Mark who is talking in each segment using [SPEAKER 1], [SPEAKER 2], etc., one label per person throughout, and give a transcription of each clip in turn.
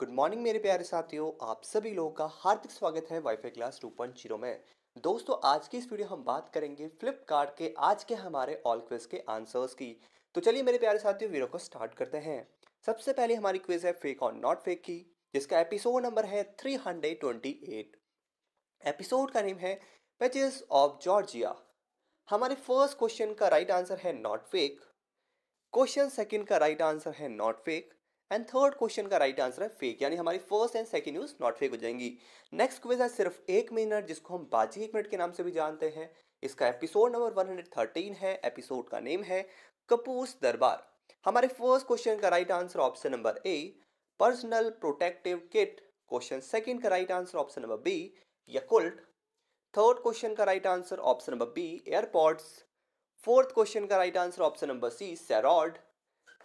[SPEAKER 1] good morning मेरे प्यारे साथियों आप सभी लोगों का हार्दिक स्वागत है WiFi class two point zero में दोस्तों आज की इस वीडियो हम बात करेंगे फ्लिपकार्ट के आज के हमारे ऑल क्विज के आंसर्स की तो चलिए मेरे प्यारे साथियों वीडियो को स्टार्ट करते हैं सबसे पहले हमारी क्विज है फेक और नॉट फेक की जिसका एपिसोड नंबर है three hundred twenty eight episode का नेम है पेचेस ऑफ जॉर्जिया हमारे फर्स्ट क्वेश्चन का राइट आंसर है नॉट फेक क्वेश्चन सेकंड का राइट आंसर है not fake and third question का राइट आंसर है फेक यानी हमारी first and second news not fake हो जाएंगी नेक्स्ट क्विज है सिर्फ एक मिनट जिसको हम बाजी एक मिनट के नाम से भी जानते हैं इसका episode number one hundred thirteen है एपिसोड का नेम है कपूस दरबार हमारे फर्स्ट क्वेश्चन का right answer option number A personal protective kit question second का right answer option number B Yakult third question का right answer option number B airports fourth question का right answer option number C सैरॉड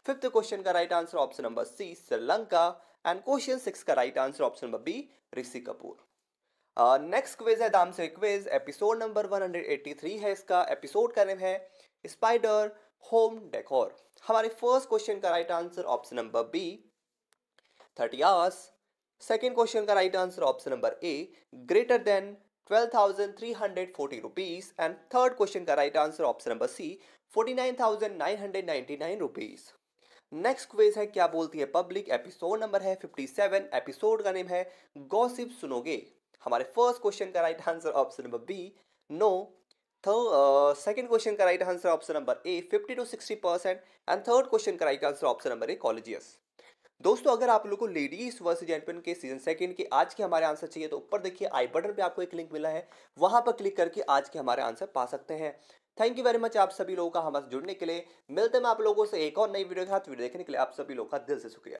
[SPEAKER 1] fifth question का right answer option number C Sri Lanka and question six का right answer option number B Rishi Kapoor next quiz है दाम से quiz episode number 183 है इसका episode का नेम है स्पाइडर होम डेकोर हमारे फर्स्ट क्वेश्चन का right answer option number B thirty hours second question का right answer option number A greater than twelve thousand three hundred forty rupees and third question का right answer option number C forty nine thousand nine hundred ninety nine rupees next quiz है क्या बोलती है public episode number है 57 episode का name है gossip सुनोगे हमारे फर्स्ट क्वेश्चन का right answer option number B no second question का right answer option number A 50 to 60 percent and third question का right answer option number A कॉलेजियस दोस्तों अगर आप लोगों को लेडीज वर्स चैंपियन के सीजन सेकंड के आज के हमारे आंसर चाहिए तो ऊपर देखिए आई बटन पे आपको एक लिंक मिला है वहां पर क्लिक करके आज के हमारे आंसर पा सकते हैं थैंक यू वेरी मच आप सभी लोगों का हमारे जुड़ने के लिए मिलते हैं आप लोगों से एक और नई वीडियो के साथ वीडियो देखने के लिए आप सभी लोगों का दिल से शुक्रिया